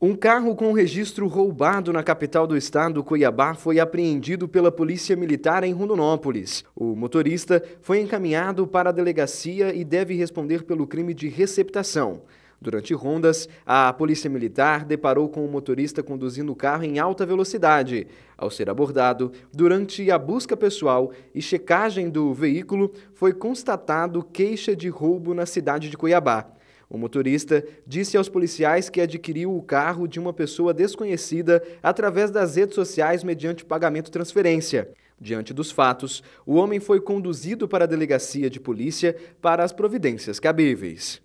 Um carro com registro roubado na capital do estado, Cuiabá, foi apreendido pela Polícia Militar em Rondonópolis. O motorista foi encaminhado para a delegacia e deve responder pelo crime de receptação. Durante rondas, a Polícia Militar deparou com o motorista conduzindo o carro em alta velocidade. Ao ser abordado, durante a busca pessoal e checagem do veículo, foi constatado queixa de roubo na cidade de Cuiabá. O motorista disse aos policiais que adquiriu o carro de uma pessoa desconhecida através das redes sociais mediante pagamento transferência. Diante dos fatos, o homem foi conduzido para a delegacia de polícia para as providências cabíveis.